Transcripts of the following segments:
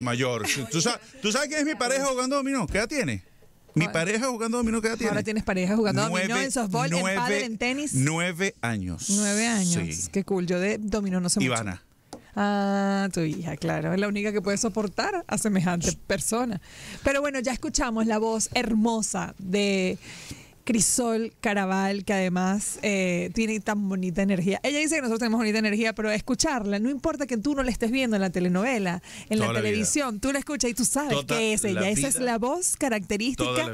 mayor. ¿Tú sabes, ¿Tú quién es mi pareja jugando dominó? ¿Qué edad tiene? Mi pareja jugando dominó, ¿qué edad tiene? Ahora tienes pareja jugando dominó en softball, en pádel, en tenis. Nueve años. Nueve años. Qué cool. Yo de dominó no sé Ivana. Ah, tu hija, claro. Es la única que puede soportar a semejante persona. Pero bueno, ya escuchamos la voz hermosa de Crisol Caraval, que además eh, tiene tan bonita energía. Ella dice que nosotros tenemos bonita energía, pero escucharla, no importa que tú no la estés viendo en la telenovela, en la, televisión, tú la escuchas y tú sabes tota qué que es ella. Esa es la voz característica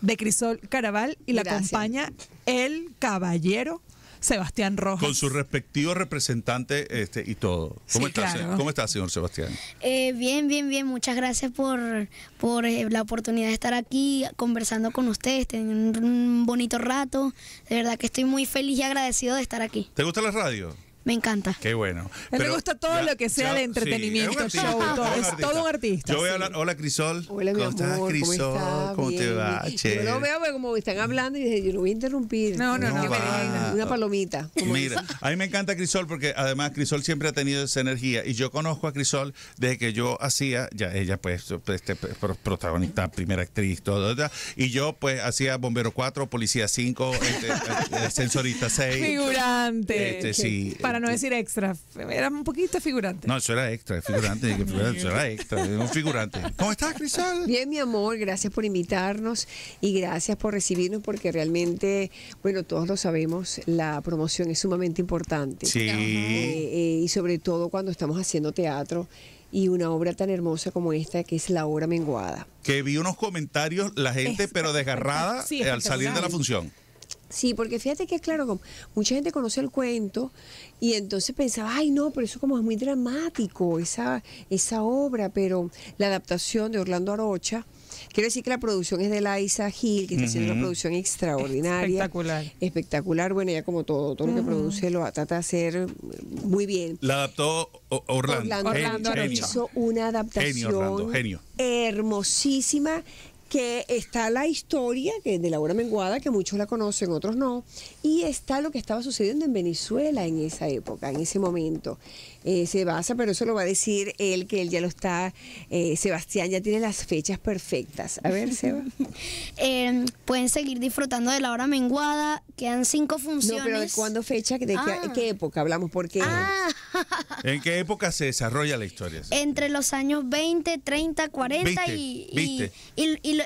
de Crisol Caraval y la acompaña el caballero Sebastián Rojas. Con su respectivo representante este, y todo. ¿Cómo, estás ¿Cómo está, señor Sebastián? Eh, bien, bien, bien. Muchas gracias por, por eh, la oportunidad de estar aquí conversando con ustedes, en un bonito rato. De verdad que estoy muy feliz y agradecido de estar aquí. ¿Te gusta la radio? Me encanta. Qué bueno. me gusta todo lo que sea de entretenimiento, show, todo. Es todo un artista. Yo voy a hablar. Hola, Crisol. Hola, mi ¿Cómo estás, Crisol? ¿Cómo, te va? Che. Yo veo como están hablando y dije, yo lo voy a interrumpir. No, no, no. una palomita. Mira, a mí me encanta Crisol porque además Crisol siempre ha tenido esa energía y yo conozco a Crisol desde que yo hacía, ya ella pues, este, protagonista, primera actriz, todo, y yo pues hacía Bombero 4, Policía 5, este, eh, eh, Sensorista 6. Figurante. Este, sí. Para no decir extra. Era un poquito figurante. No, eso era extra, figurante, figurante un figurante. ¿Cómo estás, Crisal? Bien, mi amor, gracias por invitarnos y gracias por recibirnos porque realmente, bueno, todos lo sabemos, la promoción es sumamente importante. Sí. Eh, eh, y sobre todo cuando estamos haciendo teatro y una obra tan hermosa como esta que es La obra Menguada. Que vi unos comentarios, la gente, pero desgarrada eh, al salir de la función. Sí, porque fíjate que, claro, mucha gente conoce el cuento y entonces pensaba, ay, no, pero eso como es muy dramático, esa, esa obra, pero la adaptación de Orlando Arocha. Quiero decir que la producción es de Liza Gil, que está haciendo una producción extraordinaria. Espectacular. Espectacular, bueno, ya como todo, todo lo que produce lo trata de hacer muy bien. La adaptó Orlando. Orlando, Orlando hizo una adaptación hermosísima que está la historia de de hora Menguada, que muchos la conocen, otros no, y está lo que estaba sucediendo en Venezuela en esa época, en ese momento. Eh, se basa, pero eso lo va a decir él, que él ya lo está, eh, Sebastián ya tiene las fechas perfectas. A ver, Seba. Eh, pueden seguir disfrutando de la hora Menguada Quedan cinco funciones. No, ¿de cuándo fecha? ¿De qué, ah. época hablamos? Porque... Ah. ¿En qué época se desarrolla la historia? Entre los años 20, 30, 40 Y,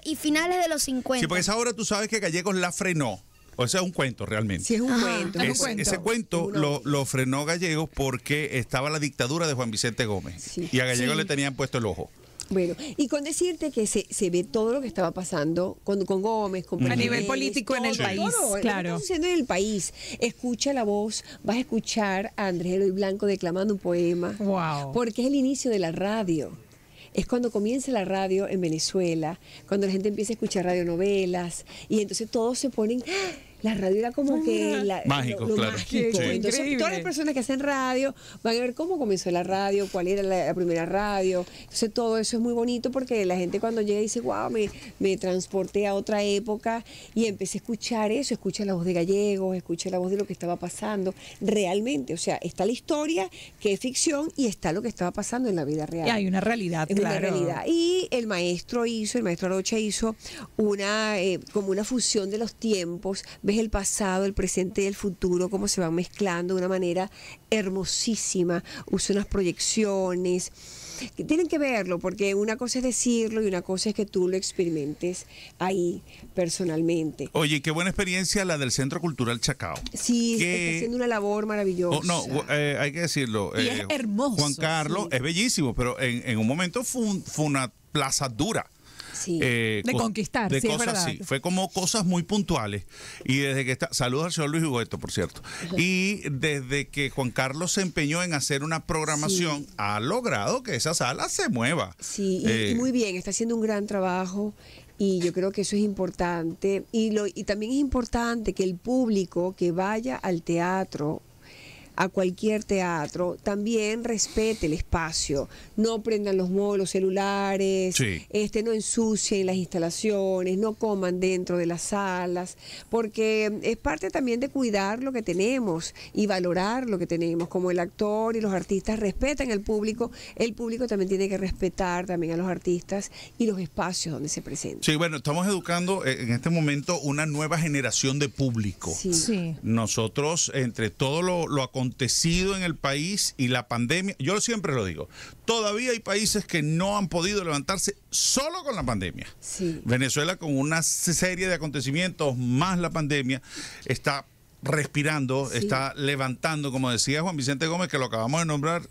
Y, finales de los 50. Sí, porque esa obra tú sabes que Gallegos la frenó. O sea, es un cuento realmente. Sí, es un, cuento, Ese cuento lo, frenó Gallegos porque estaba la dictadura de Juan Vicente Gómez. Y a Gallegos le tenían puesto el ojo. Bueno, y con decirte que se, se ve todo lo que estaba pasando con, con Gómez, con A nivel político en el país, claro. Lo está en el país. Escucha la voz, vas a escuchar a Andrés y Blanco declamando un poema. Wow. Porque es el inicio de la radio es cuando comienza la radio en Venezuela, cuando la gente empieza a escuchar radionovelas y entonces todos se ponen ¡ah! la radio era como que ah, mágico, claro. Entonces, todas las personas que hacen radio van a ver cómo comenzó la radio, cuál era la, primera radio. Entonces, todo eso es muy bonito porque la gente cuando llega dice, wow, me, me transporté a otra época y empecé a escuchar eso, escuché la voz de gallegos, escuché la voz de lo que estaba pasando realmente. O sea, está la historia que es ficción y está lo que estaba pasando en la vida real. Y hay una realidad, claro. Una realidad. Y el maestro hizo, el maestro Arocha hizo una eh, como una fusión de los tiempos el pasado, el presente y el futuro, cómo se van mezclando de una manera hermosísima, usa unas proyecciones. tienen que verlo, porque una cosa es decirlo y una cosa es que tú lo experimentes ahí personalmente. Oye, qué buena experiencia la del Centro Cultural Chacao. Sí, está haciendo una labor maravillosa. Oh, no, eh, hay que decirlo. es eh, hermoso. Juan Carlos es bellísimo, pero en, un momento fue una plaza dura. Eh, de conquistar, sí, cosas así. Fue como cosas muy puntuales. Y desde que está. Saludos al señor Luis Hugueto, por cierto. Y desde que Juan Carlos se empeñó en hacer una programación, ha logrado que esa sala se mueva. Sí, y, eh, muy bien, está haciendo un gran trabajo y yo creo que eso es importante y lo y también es importante que el público que vaya al teatro a cualquier teatro, también respete el espacio. No prendan los móviles, celulares, este, no ensucien las instalaciones, no coman dentro de las salas, porque es parte también de cuidar lo que tenemos y valorar lo que tenemos. Como el actor y los artistas respetan al público, el público también tiene que respetar también a los artistas y los espacios donde se presentan. Sí, bueno, estamos educando eh, en este momento una nueva generación de público. Nosotros, entre todo lo, lo en el país y la pandemia, yo siempre lo digo, todavía hay países que no han podido levantarse solo con la pandemia. Venezuela con una serie de acontecimientos más la pandemia está respirando, está levantando, como decía Juan Vicente Gómez, que lo acabamos de nombrar,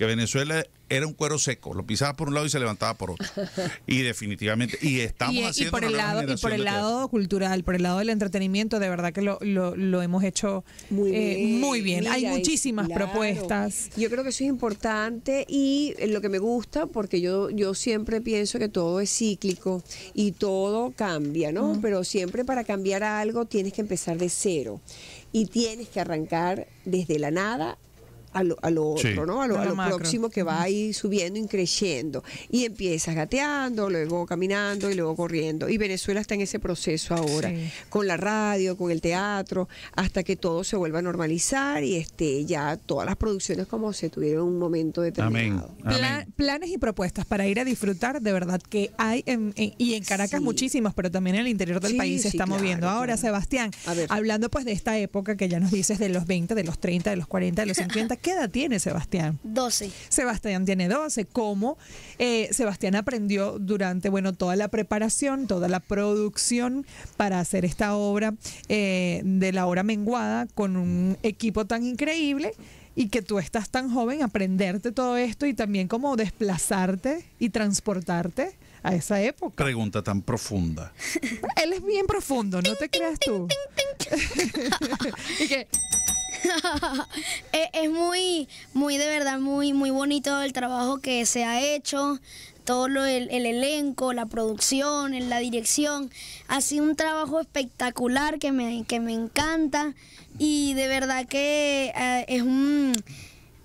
que Venezuela era un cuero seco, lo pisaba por un lado y se levantaba por otro. Y definitivamente, y estamos haciendo... Y por el lado, y por el lado cultural, por el lado del entretenimiento, de verdad que lo, hemos hecho muy eh, bien. Hay muchísimas propuestas. Yo creo que eso es importante y eh, lo que me gusta, porque yo, yo siempre pienso que todo es cíclico y todo cambia, ¿no? Pero siempre para cambiar algo tienes que empezar de cero y tienes que arrancar desde la nada a lo, lo otro, ¿no? A lo, próximo que va ahí subiendo, creciendo Y empiezas gateando, luego caminando y luego corriendo. Y Venezuela está en ese proceso ahora, con la radio, con el teatro, hasta que todo se vuelva a normalizar y este ya todas las producciones como se tuvieron un momento determinado. planes y propuestas para ir a disfrutar, de verdad que hay, y en Caracas muchísimas, muchísimos, pero también en el interior del país se está moviendo. Ahora, Sebastián, hablando pues de esta época que ya nos dices de los 20, de los 30, de los 40, de los 50, ¿Qué edad tiene Sebastián? 12. Sebastián tiene 12. ¿Cómo? Eh, Sebastián aprendió durante, bueno, toda la preparación, toda la producción para hacer esta obra eh, de la hora menguada con un equipo tan increíble y que tú estás tan joven, aprenderte todo esto y también como desplazarte y transportarte a esa época. Pregunta tan profunda. Él es bien profundo, no te creas tú. y que es, es, muy, muy de verdad, muy, muy bonito el trabajo que se ha hecho, todo el, elenco, la producción, la dirección. Ha sido un trabajo espectacular que me, que me encanta y de verdad que eh, es un...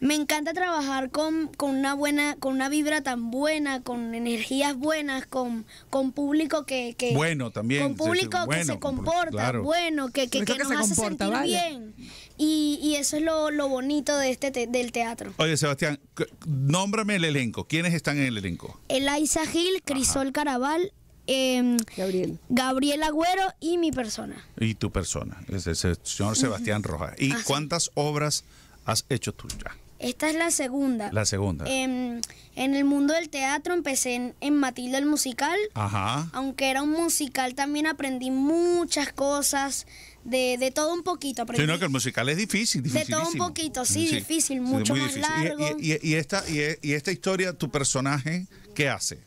Me encanta trabajar con, con, una buena, con una vibra tan buena, con energías buenas, con, con público que, Bueno, también. Con público se, que se comporta, bueno, que, que, nos se bien. Y, eso es lo, bonito de este del teatro. Oye, Sebastián, nómbrame el elenco. ¿Quiénes están en el elenco? Eliza Gil, Crisol Caraval, em, Gabriel. Gabriel Agüero y mi persona. Y tu persona, es el señor Sebastián Rojas. ¿Y ah, cuántas obras has hecho tú ya? Esta es la segunda. La segunda. Em, en el mundo del teatro empecé en, en Matilda el musical. Ajá. Aunque era un musical, también aprendí muchas cosas de, todo un poquito. pero Sí, no, que el musical es difícil, De todo un poquito, sí, difícil, mucho más largo. Y, esta, y, esta historia, tu personaje, ¿qué hace?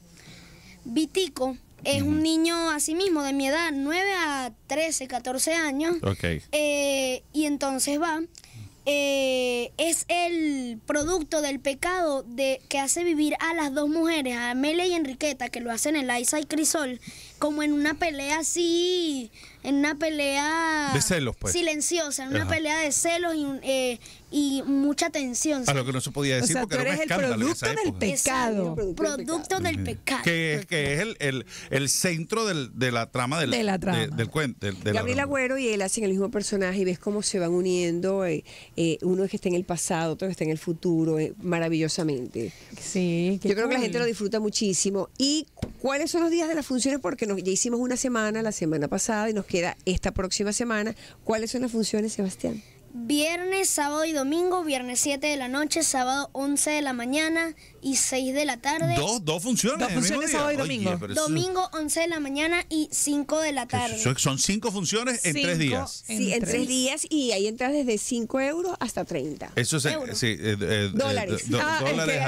Vitico es un niño así mismo, de mi edad, 9 a 13, 14 años. Ok. Eh, y entonces va... Eh, es el producto del pecado de, que hace vivir a las dos mujeres, a Amelia y Enriqueta, que lo hacen en Isa y Crisol, como en una pelea así en una pelea... De celos, pues. Silenciosa, en una pelea de celos y eh, y mucha tensión. A lo que no se podía decir porque tú eres el producto del pecado. Producto del pecado. Que es, que es el, el, centro del, de la trama del, cuento. Gabriel Agüero y él hacen el mismo personaje y ves cómo se van uniendo. Eh, eh, uno es que está en el pasado, otro que está en el futuro, eh, maravillosamente. Sí. Yo creo que la gente lo disfruta muchísimo. ¿Y cuáles son los días de las funciones? Porque nos, ya hicimos una semana la semana pasada y nos queda esta próxima semana. ¿Cuáles son las funciones, Sebastián? Viernes, sábado y domingo, viernes 7 de la noche, sábado 11 de la mañana y 6 de la tarde. Dos, funciones. Dos funciones sábado y domingo. domingo 11 de la mañana y 5 de la tarde. Son cinco funciones en 3 tres días. sí, en tres. días y ahí entras desde 5 euros hasta 30. Eso es, eh, eh, eh, dólares. Ah, dólares.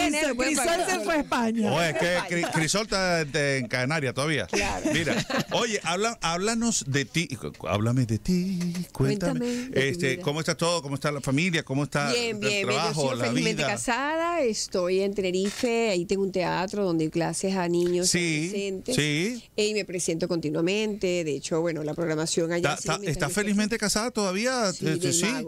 En Crisol fue a España. Oye, Crisol está en Canarias todavía. Mira, oye, háblanos de ti. Háblame de ti cuéntame. este, ¿Cómo está todo? ¿Cómo está la familia? ¿Cómo está bien, el bien, trabajo, bien. Yo soy felizmente casada, estoy en Tenerife, ahí tengo un teatro donde clases a niños y adolescentes. Y me presento continuamente, de hecho, bueno, la programación allá... ¿Estás está felizmente casada todavía? Sí, eh,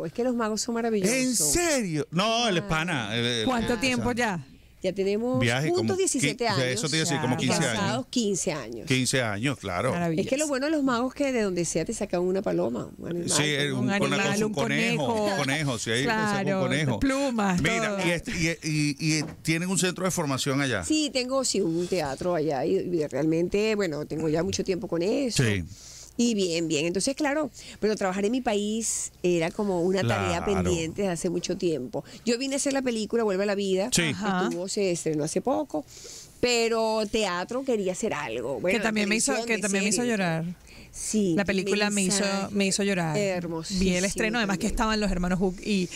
es que los magos son maravillosos. ¿En serio? No, el espana ¿Cuánto tiempo ya? Ya tenemos Viaje, juntos 17 años. Eso te 15 años. 15 años. 15 años, claro. Es que lo bueno de los magos que de donde sea te sacan una paloma. Un animal, sí, eh, un, conejo. conejo. Un conejo, claro, conejo. Plumas. Mira, Y, este, y, y, y, tienen un centro de formación allá. Sí, tengo sí, un teatro allá y, realmente, bueno, tengo ya mucho tiempo con eso. Sí. Y bien, bien. Entonces, claro, pero trabajar en mi país era como una tarea pendiente hace mucho tiempo. Yo vine a hacer la película Vuelve a la Vida. Sí. se estrenó hace poco. Pero teatro quería hacer algo. que también me hizo, que también hizo llorar. Sí. La película me hizo, me hizo llorar. Hermoso. Vi el estreno, además que estaban los hermanos Hook y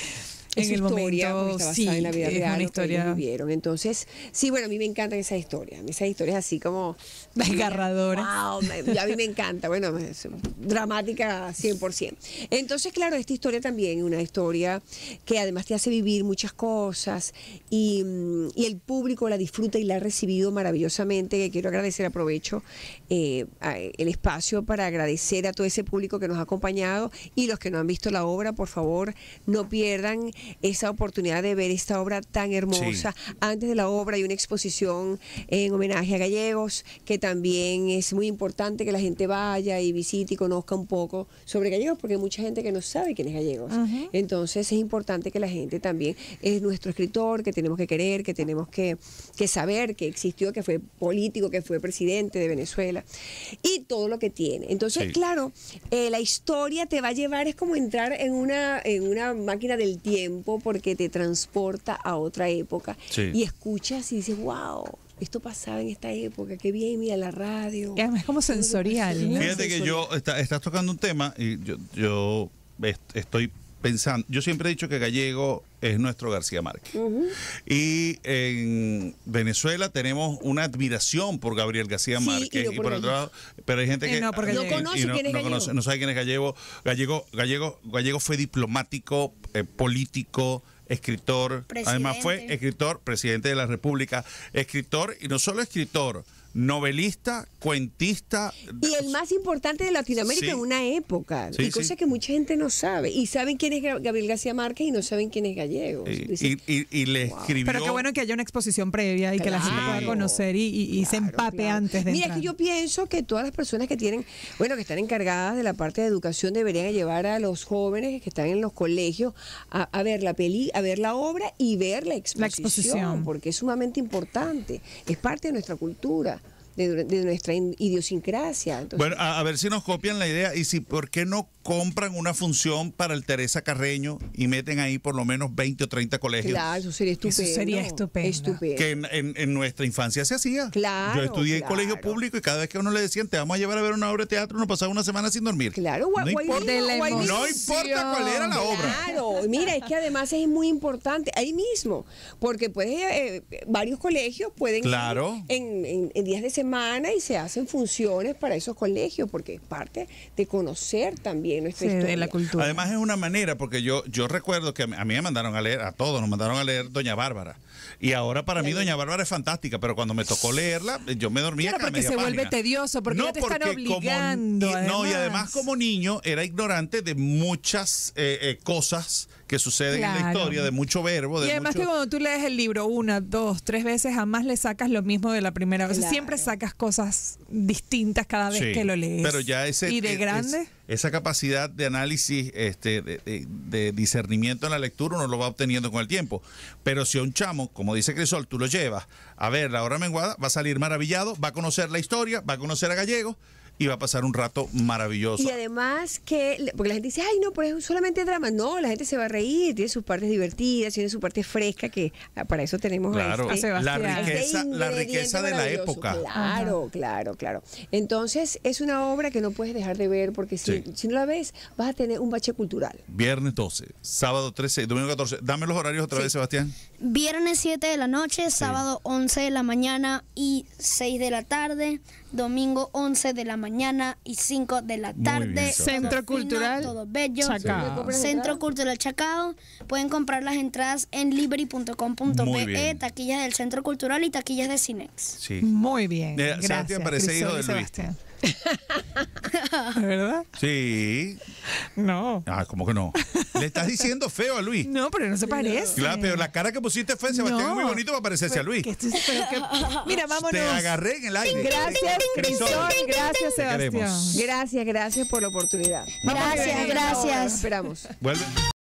en el momento, sí, en la una historia. Que vivieron. Entonces, sí, bueno, a mí me encantan esas historias, esas historias así como... Desgarradoras. Wow, a mí me encanta, bueno, dramática 100%. Entonces, claro, esta historia también es una historia que además te hace vivir muchas cosas y, mm, el público la disfruta y la ha recibido maravillosamente, que quiero agradecer, aprovecho eh, el espacio para agradecer a todo ese público que nos ha acompañado y los que no han visto la obra, por favor, no pierdan esa oportunidad de ver esta obra tan hermosa. Antes de la obra hay una exposición en homenaje a Gallegos, que también es muy importante que la gente vaya y visite y conozca un poco sobre Gallegos, porque hay mucha gente que no sabe quién es Gallegos. Entonces es importante que la gente también es nuestro escritor, que tenemos que querer, que tenemos que, saber que existió, que fue político, que fue presidente de Venezuela y todo lo que tiene. Entonces, claro, eh, la historia te va a llevar, es como entrar en una, en una máquina del tiempo porque te transporta a otra época y escuchas y dices, wow, esto pasaba en esta época, qué bien, mira la radio. es como sensorial. Fíjate que yo, estás tocando un tema y yo, yo estoy pensando, yo siempre he dicho que Gallego es nuestro García Márquez. Y en Venezuela tenemos una admiración por Gabriel García Márquez. Y, por, otro lado, pero hay gente eh, que no, conoce quién es Gallego. no sabe quién es Gallego. Gallego, Gallego, fue diplomático, eh, político escritor, además fue escritor, presidente de la República, escritor y no solo escritor, novelista, cuentista. Y el más importante de Latinoamérica en una época. y cosa que mucha gente no sabe. Y saben quién es Gabriel García Márquez y no saben quién es Gallego. Y, le escribió. Pero qué bueno que haya una exposición previa y que la gente pueda conocer y, se empape antes de Mira, que yo pienso que todas las personas que tienen, bueno, que están encargadas de la parte de educación deberían llevar a los jóvenes que están en los colegios a, a ver la peli, a ver la obra y ver la exposición, la exposición. porque es sumamente importante. Es parte de nuestra cultura de, nuestra idiosincrasia. bueno, a, ver si nos copian la idea y si, ¿por qué no compran una función para el Teresa Carreño y meten ahí por lo menos 20 o 30 colegios? Claro, eso sería estupendo. Eso sería estupendo. Que en, nuestra infancia se hacía. Claro. Yo estudié en colegio público y cada vez que uno le decían, te vamos a llevar a ver una obra de teatro, uno pasaba una semana sin dormir. Claro, no importa, no importa cuál era la obra. Claro, mira, es que además es muy importante, ahí mismo, porque pues varios colegios pueden claro. en, en, en días de semana y se hacen funciones para esos colegios, porque es parte de conocer también nuestra historia. la cultura. Además es una manera, porque yo, yo recuerdo que a mí me mandaron a leer, a todos nos mandaron a leer Doña Bárbara. Y ahora para mí Doña Bárbara es fantástica, pero cuando me tocó leerla, yo me dormía. Claro, porque se vuelve tedioso, porque ya te están obligando. no, y además como niño era ignorante de muchas eh, eh, cosas que suceden en la historia, de mucho verbo. y además que cuando tú lees el libro una, dos, tres veces, jamás le sacas lo mismo de la primera vez. Siempre sacas cosas distintas cada vez que lo lees. Pero ya ese... Y de grande... esa capacidad de análisis, este, de, discernimiento en la lectura, uno lo va obteniendo con el tiempo. Pero si a un chamo, como dice Crisol, tú lo llevas a ver la hora menguada, va a salir maravillado, va a conocer la historia, va a conocer a Gallego y va a pasar un rato maravilloso. Y además que, porque la gente dice, ay, no, pero es solamente drama. No, la gente se va a reír, tiene sus partes divertidas, tiene su parte fresca, que ah, para eso tenemos a, este, este, la riqueza, de la época. Claro, claro, claro. Entonces, es una obra que no puedes dejar de ver, porque si, si no la ves, vas a tener un bache cultural. Viernes 12, sábado 13, domingo 14. Dame los horarios otra vez, Sebastián. Viernes 7 de la noche, sábado 11 de la mañana y 6 de la tarde domingo 11 de la mañana y 5 de la tarde. Centro Cultural Bello. Centro Cultural Chacao. Pueden comprar las entradas en libri.com.pe, eh, taquillas del Centro Cultural y taquillas de Cinex. Sí. Muy bien. gracias. de Sebastián. ¿Verdad? Sí. No. Ah, ¿cómo que no? Le estás diciendo feo a Luis. No, pero no se parece. Claro, pero la cara que pusiste fue Sebastián muy bonito para parecerse a pues, Luis. Mira, vámonos. Te agarré en el aire. Gracias, Cristóbal. Gracias, Sebastián. Gracias, gracias por la oportunidad. Gracias, gracias. Esperamos.